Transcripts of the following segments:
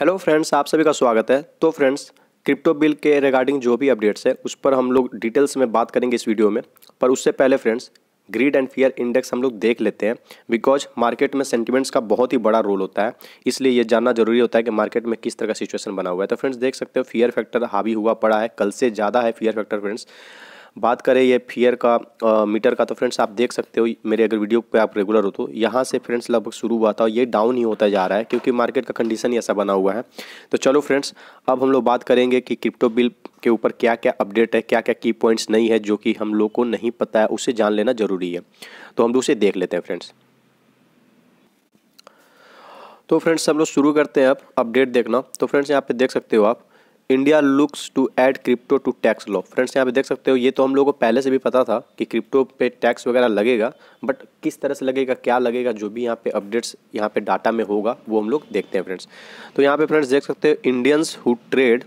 hello friends आप सभी का स्वागत है तो फ्रेंड्स क्रिप्टो बिल के रिगार्डिंग जो भी अपडेट्स है उस पर हम लोग डिटेल्स में बात करेंगे इस वीडियो में पर उससे पहले friends greed and fear index हम लोग देख लेते हैं बिकॉज मार्केट में सेंटिमेंट्स का बहुत ही बड़ा रोल होता है इसलिए ये जानना जरूरी होता है कि मार्केट में किस तरह का सिचुएशन बना हुआ है तो फ्रेंड्स देख सकते हो फियर फैक्टर हावी हुआ पड़ा है कल से ज़्यादा है फियर फैक्टर फ्रेंड्स बात करें ये फियर का आ, मीटर का तो फ्रेंड्स आप देख सकते हो मेरे अगर वीडियो पे आप रेगुलर हो तो यहाँ से फ्रेंड्स लगभग शुरू हुआ था और ये डाउन ही होता जा रहा है क्योंकि मार्केट का कंडीशन ही ऐसा बना हुआ है तो चलो फ्रेंड्स अब हम लोग बात करेंगे कि क्रिप्टो बिल के ऊपर क्या क्या अपडेट है क्या क्या की पॉइंट्स नहीं है जो कि हम लोग को नहीं पता है उसे जान लेना ज़रूरी है तो हम लोग उसे देख लेते हैं फ्रेंड्स तो फ्रेंड्स हम लोग शुरू करते हैं अब अपडेट देखना तो फ्रेंड्स यहाँ पे देख सकते हो आप India looks to add crypto to tax law friends यहाँ पे देख सकते हो ये तो हम लोगों को पहले से भी पता था कि क्रिप्टो पे टैक्स वगैरह लगेगा बट किस तरह से लगेगा क्या लगेगा जो भी यहाँ पे अपडेट्स यहाँ पे डाटा में होगा वो हम लोग देखते हैं फ्रेंड्स तो यहाँ पे फ्रेंड्स देख सकते हो इंडियंस हु ट्रेड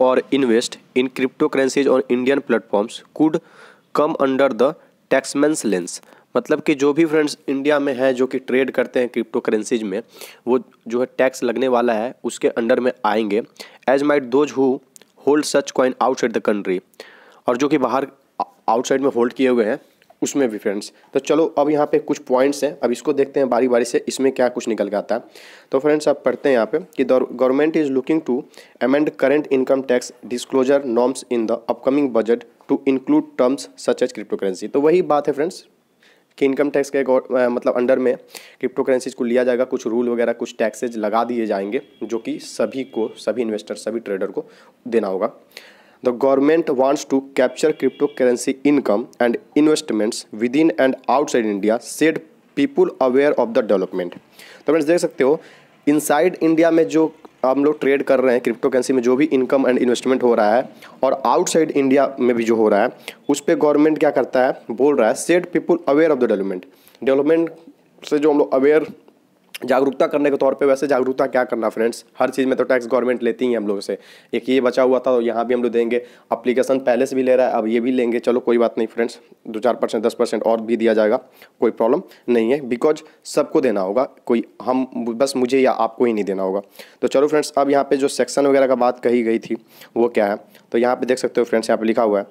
और इन्वेस्ट इन क्रिप्टो करेंसीज और Indian platforms could come under the taxman's lens मतलब कि जो भी फ्रेंड्स इंडिया में है जो कि ट्रेड करते हैं क्रिप्टो करेंसीज में वो जो है टैक्स लगने वाला है उसके अंडर में आएंगे as might those who hold such coin outside the country और जो कि बाहर आउटसाइड में होल्ड किए हुए हैं उसमें भी फ्रेंड्स तो चलो अब यहाँ पे कुछ पॉइंट्स हैं अब इसको देखते हैं बारी बारी से इसमें क्या कुछ निकल के आता है तो फ्रेंड्स आप पढ़ते हैं यहाँ पे कि government is looking to amend current income tax disclosure norms in the upcoming budget to include terms such as crypto currency तो वही बात है फ्रेंड्स कि इनकम टैक्स के मतलब अंडर में क्रिप्टो करेंसीज को लिया जाएगा कुछ रूल वगैरह कुछ टैक्सेज लगा दिए जाएंगे जो कि सभी को सभी इन्वेस्टर सभी ट्रेडर को देना होगा the government wants to capture crypto currency income and investments with in and outside India said people aware of the development तो फ्रेंड्स देख सकते हो इनसाइड इंडिया में जो हम लोग ट्रेड कर रहे हैं क्रिप्टो करेंसी में जो भी इनकम एंड इन्वेस्टमेंट हो रहा है और आउटसाइड इंडिया में भी जो हो रहा है उस पर गवर्नमेंट क्या करता है बोल रहा है set people aware of the development development से जो हम लोग अवेयर जागरूकता करने के तौर पे वैसे जागरूकता क्या करना फ्रेंड्स हर चीज़ में तो टैक्स गवर्नमेंट लेती ही है हम लोग से एक ये बचा हुआ था तो यहाँ भी हम लोग देंगे अप्लीकेशन पहले से भी ले रहा है अब ये भी लेंगे चलो कोई बात नहीं फ्रेंड्स दो चार परसेंट दस परसेंट और भी दिया जाएगा कोई प्रॉब्लम नहीं है बिकॉज सबको देना होगा कोई हम बस मुझे या आपको ही नहीं देना होगा तो चलो फ्रेंड्स अब यहाँ पर जो सेक्शन वगैरह का बात कही गई थी वो क्या है तो यहाँ पर देख सकते हो फ्रेंड्स यहाँ पर लिखा हुआ है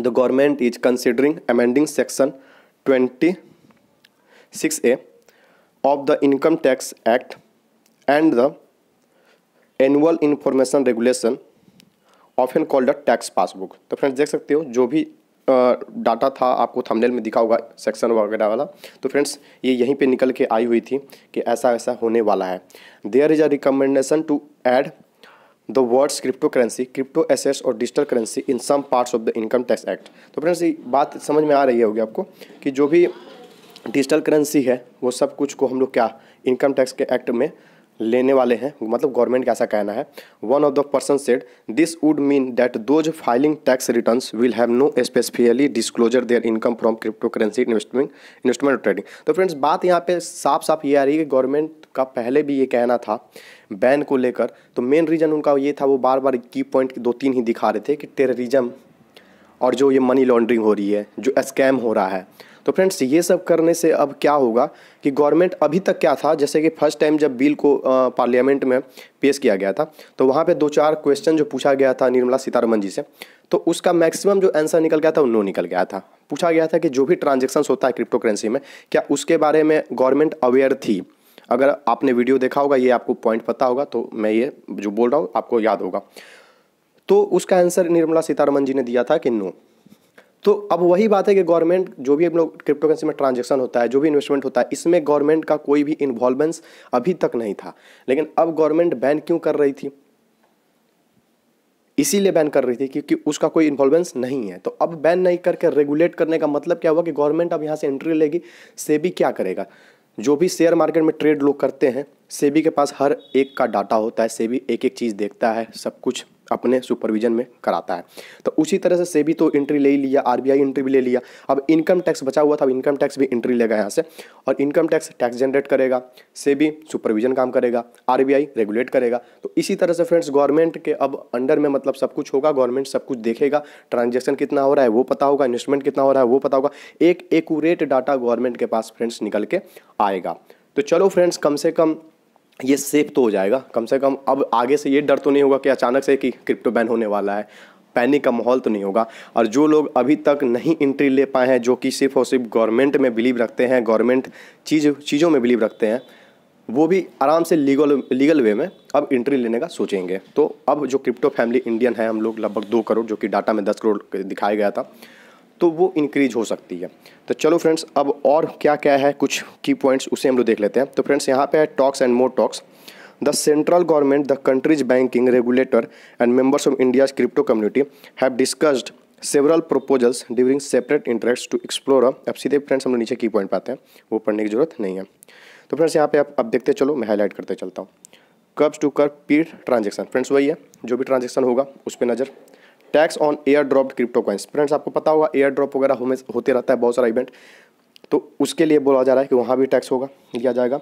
the government is considering amending section twenty six A of the Income Tax Act and the annual information regulation an called a tax passbook तो फ्रेंड्स देख सकते हो जो भी डाटा था आपको थंबनेल में दिखा होगा सेक्शन वगैरह वाला तो फ्रेंड्स ये यहीं पे निकल के आई हुई थी कि ऐसा ऐसा होने वाला है there is a recommendation to add the words crypto currency crypto assets और digital currency in some parts of the income tax act तो फ्रेंड्स ये बात समझ में आ रही होगी आपको कि जो भी डिजिटल करेंसी है वो सब कुछ को हम लोग क्या इनकम टैक्स के एक्ट में लेने वाले हैं मतलब गवर्नमेंट का ऐसा कहना है one of the person said this would mean that those filing tax returns will have no specifically disclosure their income from crypto currency investment investment trading तो फ्रेंड्स बात यहाँ पे साफ साफ ये आ रही है कि गवर्नमेंट का पहले भी ये कहना था बैन को लेकर तो मेन रीज़न उनका ये था वो बार बार की पॉइंट दो तीन ही दिखा रहे थे कि टेररिज्म और जो ये मनी लॉन्ड्रिंग हो रही है जो स्कैम हो रहा है तो फ्रेंड्स ये सब करने से अब क्या होगा कि गवर्नमेंट अभी तक क्या था जैसे कि फर्स्ट टाइम जब बिल को पार्लियामेंट में पेश किया गया था तो वहाँ पे दो चार क्वेश्चन जो पूछा गया था निर्मला सीतारमन जी से तो उसका मैक्सिमम जो आंसर निकल गया था वो नो निकल गया था पूछा गया था कि जो भी ट्रांजेक्शन होता है क्रिप्टो करेंसी में क्या उसके बारे में गवर्नमेंट अवेयर थी अगर आपने वीडियो देखा होगा ये आपको पॉइंट पता होगा तो मैं ये जो बोल रहा हूँ आपको याद होगा तो उसका आंसर निर्मला सीतारमन जी ने दिया था कि नो तो अब वही बात है कि गवर्नमेंट जो भी हम लोग क्रिप्टो करेंसी में ट्रांजेक्शन होता है जो भी इन्वेस्टमेंट होता है इसमें गवर्नमेंट का कोई भी इन्वॉल्वेंस अभी तक नहीं था लेकिन अब गवर्नमेंट बैन क्यों कर रही थी इसीलिए बैन कर रही थी क्योंकि उसका कोई इन्वॉल्वेंस नहीं है तो अब बैन नहीं करके रेगुलेट करने का मतलब क्या हुआ कि गवर्नमेंट अब यहाँ से एंट्री लेगी सेबी क्या करेगा जो भी शेयर मार्केट में ट्रेड लोग करते हैं सेबी के पास हर एक का डाटा होता है सेबी एक एक चीज़ देखता है सब कुछ अपने सुपरविजन में कराता है तो उसी तरह से सेबी तो एंट्री ले ही लिया आरबीआई एंट्री भी ले लिया अब इनकम टैक्स बचा हुआ था अब इनकम टैक्स भी एंट्री लेगा यहाँ से और इनकम टैक्स टैक्स जनरेट करेगा सेबी सुपरविजन काम करेगा आरबीआई रेगुलेट करेगा तो इसी तरह से फ्रेंड्स गवर्नमेंट के अब अंडर में मतलब सब कुछ होगा गवर्नमेंट सब कुछ देखेगा ट्रांजेक्शन कितना हो रहा है वो पता होगा इन्वेस्टमेंट कितना हो रहा है वो पता होगा एक एकूरेट डाटा गवर्नमेंट के पास फ्रेंड्स निकल के आएगा तो चलो फ्रेंड्स कम से कम ये सेफ तो हो जाएगा कम से कम अब आगे से ये डर तो नहीं होगा कि अचानक से कि क्रिप्टो बैन होने वाला है पैनिक का माहौल तो नहीं होगा और जो लोग अभी तक नहीं एंट्री ले पाए हैं जो कि सिर्फ और सिर्फ गवर्नमेंट में बिलीव रखते हैं गवर्नमेंट चीज़ चीज़ों में बिलीव रखते हैं वो भी आराम से लीगल लीगल वे में अब एंट्री लेने का सोचेंगे तो अब जो क्रिप्टो फैमिली इंडियन है हम लोग लगभग दो करोड़ जो कि डाटा में दस करोड़ दिखाया गया था तो वो इंक्रीज हो सकती है तो चलो फ्रेंड्स अब और क्या क्या है कुछ की पॉइंट्स उसे हम लोग देख लेते हैं तो फ्रेंड्स यहाँ पे है talks and more talks the central government the countries banking regulator and members of India's crypto community have discussed several proposals during separate interest to explore अब सीधे फ्रेंड्स हम लोग नीचे की पॉइंट पाते हैं वो पढ़ने की जरूरत नहीं है तो फ्रेंड्स यहाँ पे आप अब देखते चलो मैं हाईलाइट करते चलता हूँ कब्स टू कर पीड ट्रांजेक्शन फ्रेंड्स वही है जो भी ट्रांजेक्शन होगा उस पर नज़र tax on air dropped crypto coins friends आपको पता होगा एयर ड्रॉप वगैरह हमें होते रहता है बहुत सारा इवेंट तो उसके लिए बोला जा रहा है कि वहाँ भी टैक्स होगा दिया जाएगा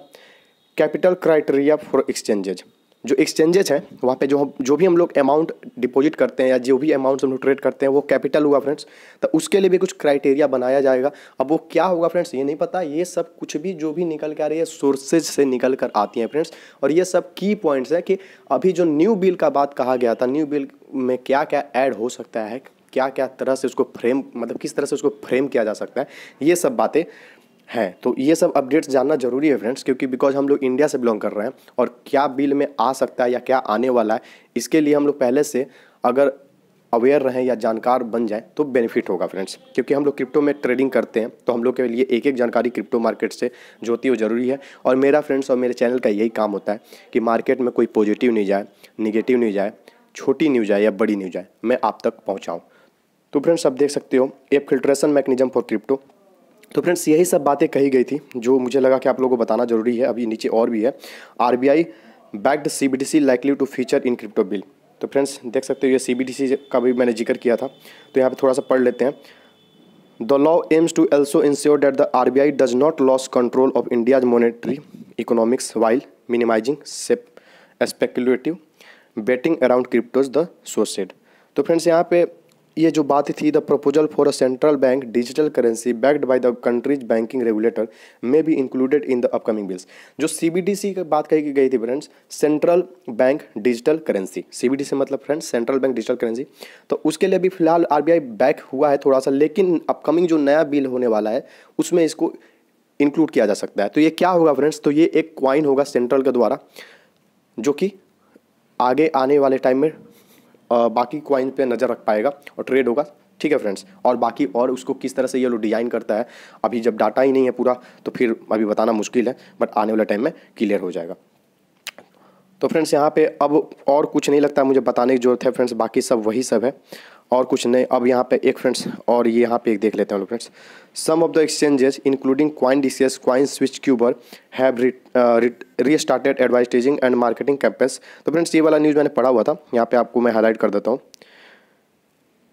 कैपिटल क्राइटेरिया फॉर एक्सचेंजेज जो एक्सचेंजेस हैं वहाँ पे जो हम जो भी हम लोग अमाउंट डिपॉजिट करते हैं या जो भी अमाउंट हम लोग ट्रेड करते हैं वो कैपिटल हुआ फ्रेंड्स तो उसके लिए भी कुछ क्राइटेरिया बनाया जाएगा अब वो क्या होगा फ्रेंड्स ये नहीं पता ये सब कुछ भी जो भी निकल के आ रही है सोर्सेज से निकल कर आती हैं फ्रेंड्स और ये सब की पॉइंट्स हैं कि अभी जो न्यू बिल का बात कहा गया था न्यू बिल में क्या क्या ऐड हो सकता है क्या क्या तरह से उसको फ्रेम मतलब किस तरह से उसको फ्रेम किया जा सकता है ये सब बातें हैं तो ये सब अपडेट्स जानना जरूरी है फ्रेंड्स क्योंकि बिकॉज हम लोग इंडिया से बिलोंग कर रहे हैं और क्या बिल में आ सकता है या क्या आने वाला है इसके लिए हम लोग पहले से अगर अवेयर रहें या जानकार बन जाए तो बेनिफिट होगा फ्रेंड्स क्योंकि हम लोग क्रिप्टो में ट्रेडिंग करते हैं तो हम लोग के लिए एक एक जानकारी क्रिप्टो मार्केट से जो होती है वो ज़रूरी है और मेरा फ्रेंड्स और मेरे चैनल का यही काम होता है कि मार्केट में कोई पॉजिटिव नहीं जाए निगेटिव नहीं जाए छोटी न्यूज आए या बड़ी न्यूज आए मैं आप तक पहुँचाऊँ तो फ्रेंड्स आप देख सकते हो app filtration mechanism for crypto तो फ्रेंड्स यही सब बातें कही गई थी जो मुझे लगा कि आप लोगों को बताना जरूरी है अभी नीचे और भी है R B RBI backed C likely to feature in crypto bill तो फ्रेंड्स देख सकते हो ये सी बी टी सी का भी मैंने जिक्र किया था तो यहाँ पर थोड़ा सा पढ़ लेते हैं the law aims to also ensure that the R B I does not lose control of India's monetary economics while minimizing से speculative betting around cryptos the sources said तो फ्रेंड्स यहाँ पे ये जो बात थी the proposal for a central bank digital currency backed by the countries banking regulator may be included in the upcoming bills जो C की बात कही गई थी friends central bank digital currency C C मतलब friends central bank digital currency तो उसके लिए अभी फिलहाल आर बैक हुआ है थोड़ा सा लेकिन अपकमिंग जो नया बिल होने वाला है उसमें इसको इंक्लूड किया जा सकता है तो ये क्या होगा फ्रेंड्स तो ये एक क्वाइन होगा सेंट्रल के द्वारा जो कि आगे आने वाले टाइम में बाकी क्वाइन पे नज़र रख पाएगा और ट्रेड होगा ठीक है फ्रेंड्स और बाकी और उसको किस तरह से ये लोग डिजाइन करता है अभी जब डाटा ही नहीं है पूरा तो फिर अभी बताना मुश्किल है बट आने वाले टाइम में क्लियर हो जाएगा तो फ्रेंड्स यहाँ पे अब और कुछ नहीं लगता मुझे बताने की जरूरत है फ्रेंड्स बाकी सब वही सब है और कुछ नहीं अब यहाँ पे एक फ्रेंड्स और ये यहाँ पे एक देख लेते हैं हम लोग friends some of the exchanges including coin S coin switch Kuber have restarted advertising and marketing campaigns तो फ्रेंड्स ये वाला न्यूज़ मैंने पढ़ा हुआ था यहाँ पे आपको मैं हाईलाइट कर देता हूँ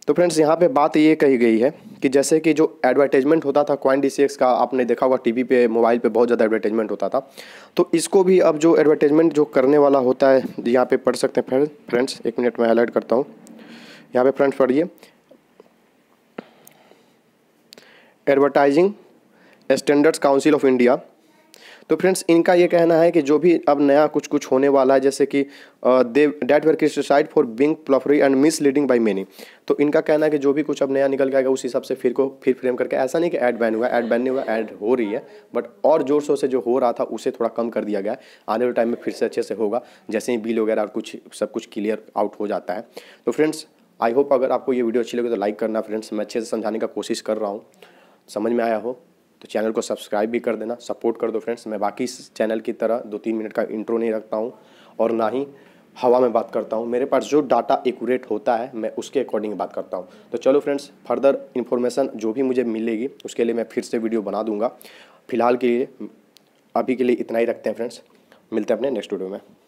तो फ्रेंड्स यहाँ पे बात ये कही गई है कि जैसे कि जो एडवर्टाइजमेंट होता था क्वाइन डी का आपने देखा होगा टीवी पे मोबाइल पे बहुत ज़्यादा एडवर्टाइजमेंट होता था तो इसको भी अब जो एडवर्टाइजमेंट जो करने वाला होता है यहाँ पे पढ़ सकते हैं फ्रेंड्स एक मिनट में हाईलाइट करता हूँ यहाँ पे फ्रेंड्स पढ़िए advertising standards council of India तो फ्रेंड्स इनका ये कहना है कि जो भी अब नया कुछ कुछ होने वाला है जैसे कि they that were criticised for being puffery and misleading by many तो इनका कहना है कि जो भी कुछ अब नया निकल के आएगा उस हिसाब से फिर को फिर फ्रेम करके ऐसा नहीं कि ऐड बैन हुआ ऐड बैन नहीं हुआ ऐड हो रही है बट और जोर शोर से जो हो रहा था उसे थोड़ा कम कर दिया गया आने वाले टाइम में फिर से अच्छे से होगा जैसे ही बिल वगैरह और कुछ सब कुछ क्लियर आउट हो जाता है तो फ्रेंड्स आई होप अगर आपको ये वीडियो अच्छी लगे तो लाइक करना फ्रेंड्स मैं अच्छे से समझाने का कोशिश कर रहा हूँ समझ में आया हो तो चैनल को सब्सक्राइब भी कर देना सपोर्ट कर दो फ्रेंड्स मैं बाकी चैनल की तरह दो तीन मिनट का इंट्रो नहीं रखता हूँ और ना ही हवा में बात करता हूँ मेरे पास जो डाटा एकूरेट होता है मैं उसके अकॉर्डिंग बात करता हूँ तो चलो फ्रेंड्स फर्दर इन्फॉर्मेशन जो भी मुझे मिलेगी उसके लिए मैं फिर से वीडियो बना दूँगा फिलहाल के लिए अभी के लिए इतना ही रखते हैं फ्रेंड्स मिलते हैं अपने नेक्स्ट वीडियो में